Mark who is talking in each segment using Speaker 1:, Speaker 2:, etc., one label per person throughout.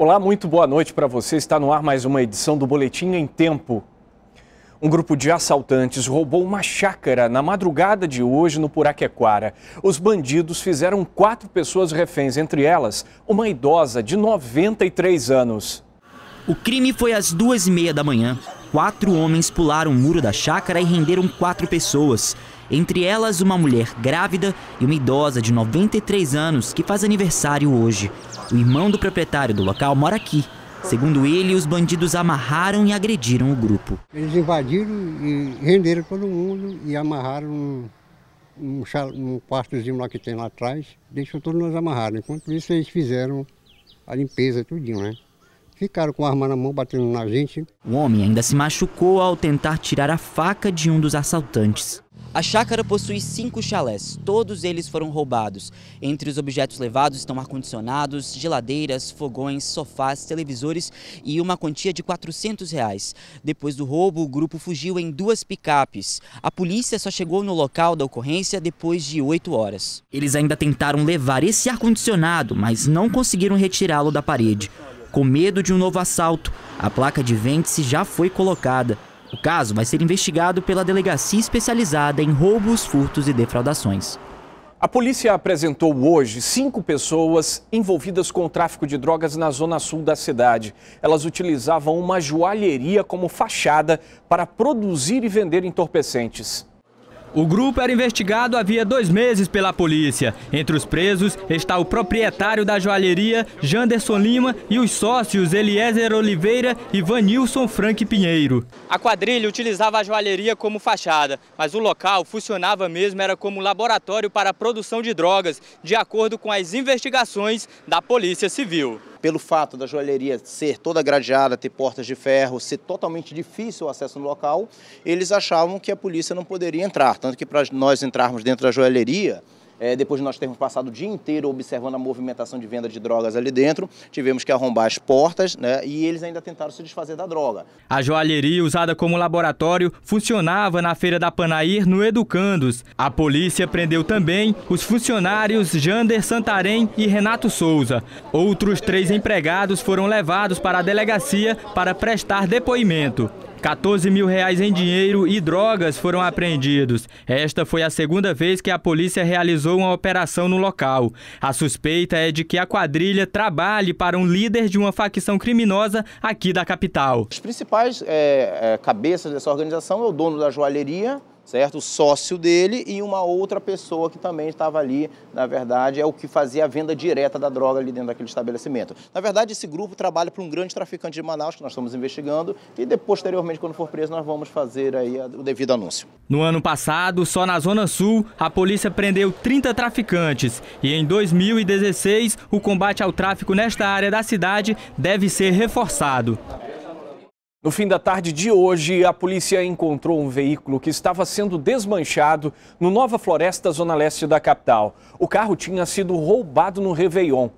Speaker 1: Olá, muito boa noite para você. Está no ar mais uma edição do Boletim em Tempo. Um grupo de assaltantes roubou uma chácara na madrugada de hoje no Puraquequara. Os bandidos fizeram quatro pessoas reféns, entre elas uma idosa de 93 anos.
Speaker 2: O crime foi às duas e meia da manhã. Quatro homens pularam o muro da chácara e renderam quatro pessoas entre elas uma mulher grávida e uma idosa de 93 anos que faz aniversário hoje. O irmão do proprietário do local mora aqui. Segundo ele, os bandidos amarraram e agrediram o grupo.
Speaker 3: Eles invadiram e renderam todo mundo e amarraram um, um, um quartozinho lá que tem lá atrás, deixou todos nós amarrados. Enquanto isso, eles fizeram a limpeza, tudinho, né? Ficaram com a arma na mão batendo na
Speaker 2: gente. O homem ainda se machucou ao tentar tirar a faca de um dos assaltantes. A chácara possui cinco chalés, todos eles foram roubados. Entre os objetos levados estão ar-condicionados, geladeiras, fogões, sofás, televisores e uma quantia de 400 reais. Depois do roubo, o grupo fugiu em duas picapes. A polícia só chegou no local da ocorrência depois de oito horas. Eles ainda tentaram levar esse ar-condicionado, mas não conseguiram retirá-lo da parede. Com medo de um novo assalto, a placa de vende-se já foi colocada o caso vai ser investigado pela Delegacia Especializada em Roubos, Furtos e Defraudações.
Speaker 1: A polícia apresentou hoje cinco pessoas envolvidas com o tráfico de drogas na zona sul da cidade. Elas utilizavam uma joalheria como fachada para produzir e vender entorpecentes.
Speaker 3: O grupo era investigado havia dois meses pela polícia. Entre os presos está o proprietário da joalheria, Janderson Lima, e os sócios Eliezer Oliveira e Vanilson Frank Pinheiro. A quadrilha utilizava a joalheria como fachada, mas o local funcionava mesmo, era como laboratório para a produção de drogas, de acordo com as investigações
Speaker 4: da Polícia Civil pelo fato da joalheria ser toda gradeada, ter portas de ferro, ser totalmente difícil o acesso no local, eles achavam que a polícia não poderia entrar. Tanto que para nós entrarmos dentro da joalheria, é, depois de nós termos passado o dia inteiro observando a movimentação de venda de drogas ali dentro, tivemos que arrombar as portas né, e eles ainda tentaram se desfazer da droga.
Speaker 3: A joalheria usada como laboratório funcionava na feira da Panair no Educandos. A polícia prendeu também os funcionários Jander Santarém e Renato Souza. Outros três empregados foram levados para a delegacia para prestar depoimento. 14 mil reais em dinheiro e drogas foram apreendidos. Esta foi a segunda vez que a polícia realizou uma operação no local. A suspeita é de que a quadrilha trabalhe para um líder de uma facção criminosa aqui da capital. Os
Speaker 4: principais é, é, cabeças dessa organização é o dono da joalheria, certo? O sócio dele e uma outra pessoa que também estava ali, na verdade, é o que fazia a venda direta da droga ali dentro daquele estabelecimento. Na verdade, esse grupo trabalha para um grande traficante de Manaus que nós estamos investigando e depois, posteriormente, quando for preso, nós vamos fazer aí o devido anúncio.
Speaker 3: No ano passado, só na Zona Sul, a polícia prendeu 30 traficantes e em 2016, o combate ao tráfico nesta área da cidade deve ser reforçado.
Speaker 1: No fim da tarde de hoje, a polícia encontrou um veículo que estava sendo desmanchado no Nova Floresta, zona leste da capital. O carro tinha sido roubado no Réveillon.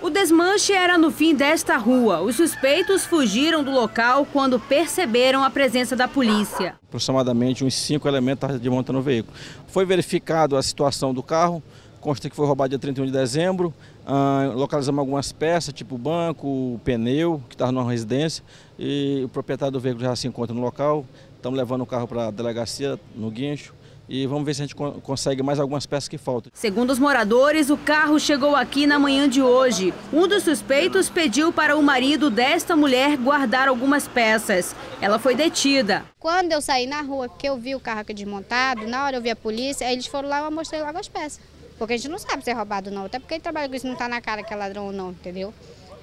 Speaker 5: O desmanche era no fim desta rua. Os suspeitos fugiram do local quando perceberam a presença da polícia.
Speaker 1: Aproximadamente uns cinco elementos monta o veículo. Foi verificado a situação do carro, consta que foi roubado dia 31 de dezembro, ah, localizamos algumas peças, tipo banco, pneu, que estava numa residência, e o proprietário do veículo já se encontra no local. Estamos levando o carro para a delegacia, no guincho, e vamos ver se a gente consegue mais algumas peças que faltam.
Speaker 5: Segundo os moradores, o carro chegou aqui na manhã de hoje. Um dos suspeitos pediu para o marido desta mulher guardar algumas peças. Ela foi detida. Quando eu saí na rua, que eu vi o carro aqui desmontado, na hora eu vi a polícia, eles foram lá e eu mostrei logo as peças. Porque a gente não sabe se é roubado ou não. Até porque ele trabalha com isso, não está na cara que é ladrão ou não, entendeu?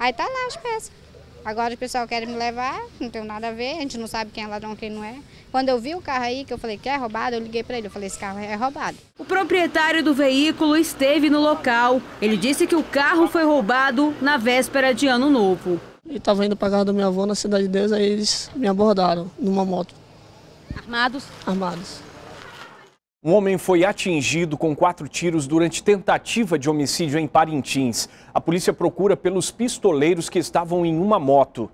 Speaker 5: Aí tá lá as peças. Agora o pessoal quer me levar, não tem nada a ver, a gente não sabe quem é ladrão, quem não é. Quando eu vi o carro aí, que eu falei que é roubado, eu liguei para ele, eu falei, esse carro é roubado. O proprietário do veículo esteve no local. Ele disse que o carro foi roubado na véspera de Ano Novo. E estava indo para casa da minha avó na Cidade de Deus, aí eles me abordaram numa moto. Armados? Armados.
Speaker 1: Um homem foi atingido com quatro tiros durante tentativa de homicídio em Parintins.
Speaker 4: A polícia procura pelos pistoleiros que estavam em uma moto.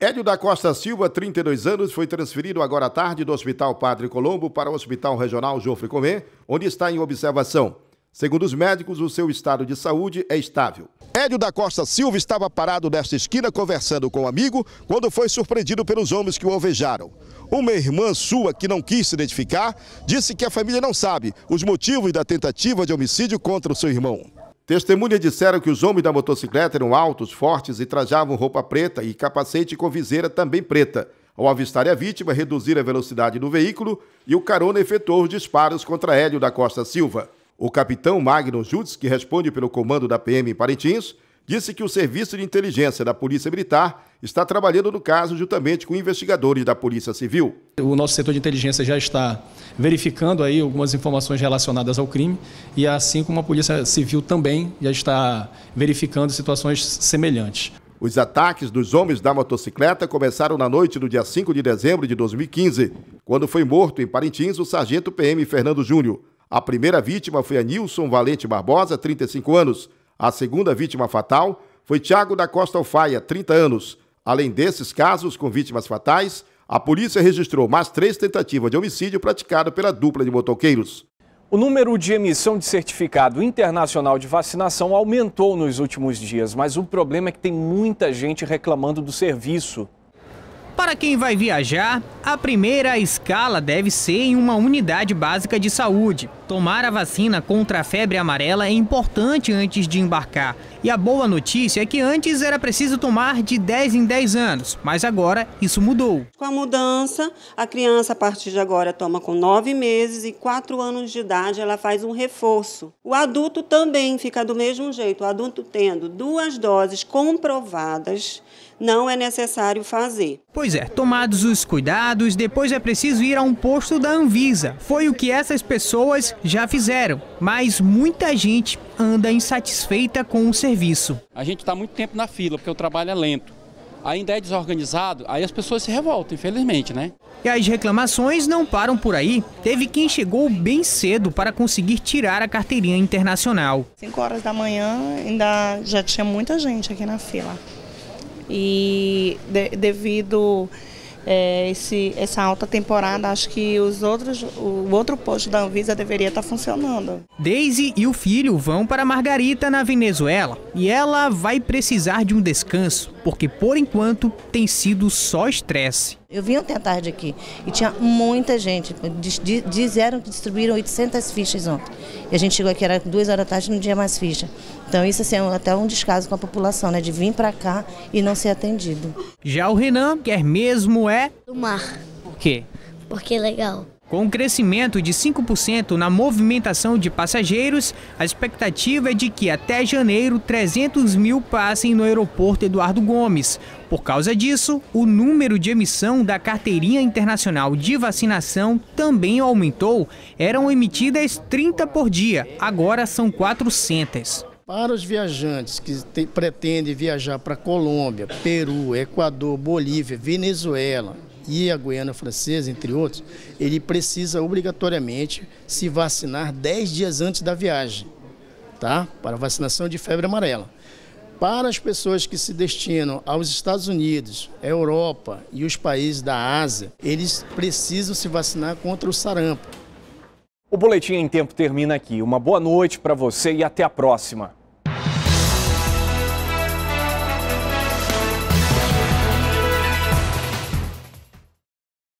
Speaker 4: Hélio da Costa Silva, 32 anos, foi transferido agora à tarde do Hospital Padre Colombo para o Hospital Regional Jofre Comer, onde está em observação. Segundo os médicos, o seu estado de saúde é estável. Hélio da Costa Silva estava parado nesta esquina conversando com um amigo quando foi surpreendido pelos homens que o alvejaram. Uma irmã sua, que não quis se identificar, disse que a família não sabe os motivos da tentativa de homicídio contra o seu irmão. Testemunhas disseram que os homens da motocicleta eram altos, fortes e trajavam roupa preta e capacete com viseira também preta. Ao avistar a vítima, reduziram a velocidade do veículo e o carona efetuou os disparos contra Hélio da Costa Silva. O capitão Magnus Jutz, que responde pelo comando da PM em Parintins, disse que o Serviço de Inteligência da Polícia Militar está trabalhando no caso juntamente com investigadores da Polícia Civil.
Speaker 1: O nosso setor de inteligência já está verificando aí algumas informações relacionadas ao crime e assim como a Polícia Civil também já está verificando situações
Speaker 4: semelhantes. Os ataques dos homens da motocicleta começaram na noite do dia 5 de dezembro de 2015, quando foi morto em Parintins o sargento PM Fernando Júnior. A primeira vítima foi a Nilson Valente Barbosa, 35 anos. A segunda vítima fatal foi Tiago da Costa Alfaia, 30 anos. Além desses casos com vítimas fatais, a polícia registrou mais três tentativas de homicídio praticado pela dupla de motoqueiros. O número de emissão de certificado internacional de vacinação aumentou nos
Speaker 1: últimos dias, mas o problema é que tem muita gente reclamando do serviço.
Speaker 5: Para quem vai viajar, a primeira escala deve ser em uma unidade básica de saúde. Tomar a vacina contra a febre amarela é importante antes de embarcar. E a boa notícia é que antes era preciso tomar de 10 em 10 anos, mas agora isso
Speaker 2: mudou. Com a mudança, a criança a partir de agora toma com 9 meses e 4 anos de idade ela faz um reforço. O adulto também fica do mesmo jeito, o adulto tendo duas doses comprovadas, não é necessário fazer.
Speaker 5: Pois é, tomados os cuidados, vacinados, depois é preciso ir a um posto da Anvisa. Foi o que essas pessoas já fizeram, mas muita gente anda insatisfeita com o serviço.
Speaker 3: A gente está muito tempo na fila, porque o trabalho é lento ainda é desorganizado, aí as pessoas se
Speaker 5: revoltam, infelizmente, né? E as reclamações não param por aí. Teve quem chegou bem cedo para conseguir tirar a carteirinha internacional. 5
Speaker 3: horas da manhã ainda já tinha muita gente aqui na fila. E de, devido é, esse, essa alta temporada, acho que os outros, o outro posto da Anvisa deveria estar funcionando.
Speaker 5: Daisy e o filho vão para Margarita, na Venezuela, e ela vai precisar de um descanso, porque por enquanto tem sido só estresse.
Speaker 1: Eu vim ontem à tarde aqui e tinha muita gente. Disseram que distribuíram 800 fichas ontem. E a gente chegou aqui, era duas horas da tarde, e não tinha mais ficha. Então isso assim, é até um descaso com a população, né? De vir para cá e não ser atendido.
Speaker 5: Já o Renan quer mesmo é... Do mar. Por quê? Porque é legal. Com um crescimento de 5% na movimentação de passageiros, a expectativa é de que até janeiro 300 mil passem no aeroporto Eduardo Gomes. Por causa disso, o número de emissão da carteirinha internacional de vacinação também aumentou. Eram emitidas 30 por dia, agora são 400.
Speaker 4: Para os viajantes que pretendem viajar para Colômbia, Peru, Equador, Bolívia, Venezuela, e a Guiana Francesa, entre outros, ele precisa obrigatoriamente se vacinar 10 dias antes da viagem, tá? Para vacinação de febre amarela. Para as pessoas que se destinam aos Estados Unidos, Europa e os países da Ásia, eles precisam se vacinar contra o sarampo. O boletim
Speaker 1: em tempo termina aqui. Uma boa noite para você e até a próxima.